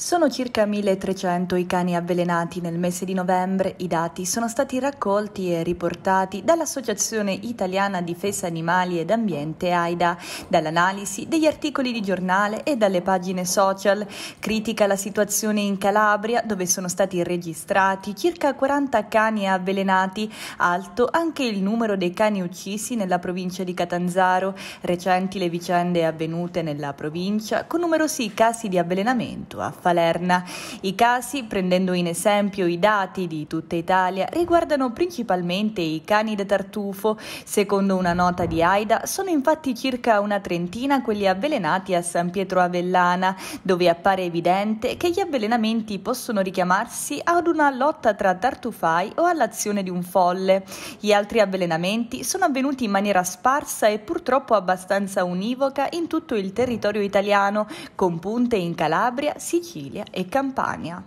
Sono circa 1300 i cani avvelenati nel mese di novembre. I dati sono stati raccolti e riportati dall'Associazione Italiana Difesa Animali ed Ambiente AIDA, dall'analisi degli articoli di giornale e dalle pagine social. Critica la situazione in Calabria, dove sono stati registrati circa 40 cani avvelenati, alto anche il numero dei cani uccisi nella provincia di Catanzaro. Recenti le vicende avvenute nella provincia, con numerosi casi di avvelenamento a Palerna. I casi, prendendo in esempio i dati di tutta Italia, riguardano principalmente i cani da tartufo. Secondo una nota di AIDA, sono infatti circa una trentina quelli avvelenati a San Pietro Avellana, dove appare evidente che gli avvelenamenti possono richiamarsi ad una lotta tra tartufai o all'azione di un folle. Gli altri avvelenamenti sono avvenuti in maniera sparsa e purtroppo abbastanza univoca in tutto il territorio italiano, con punte in Calabria, Sicilia, Sicilia e Campania.